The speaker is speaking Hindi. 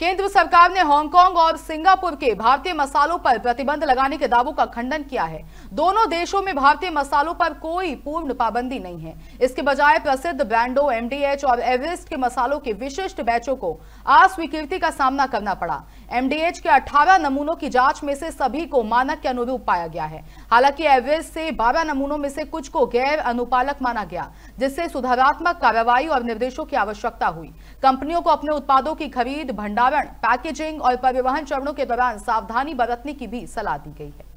केंद्र सरकार ने हांगकांग और सिंगापुर के भारतीय मसालों पर प्रतिबंध लगाने के दावों का खंडन किया है दोनों देशों में भारतीय मसालों पर कोई पूर्ण पाबंदी नहीं है इसके बजाय प्रसिद्ध ब्रांडों एमडीएच और एवरेस्ट के मसालों के विशिष्ट बैचों को अस्वीकृति का सामना करना पड़ा एमडीएच के 18 नमूनों की जांच में से सभी को मानक के अनुरूप पाया गया है हालांकि एवरेज से बारह नमूनों में से कुछ को गैर अनुपालक माना गया जिससे सुधारात्मक कार्रवाई और निर्देशों की आवश्यकता हुई कंपनियों को अपने उत्पादों की खरीद भंडारण पैकेजिंग और परिवहन चरणों के दौरान सावधानी बरतने की भी सलाह दी गई है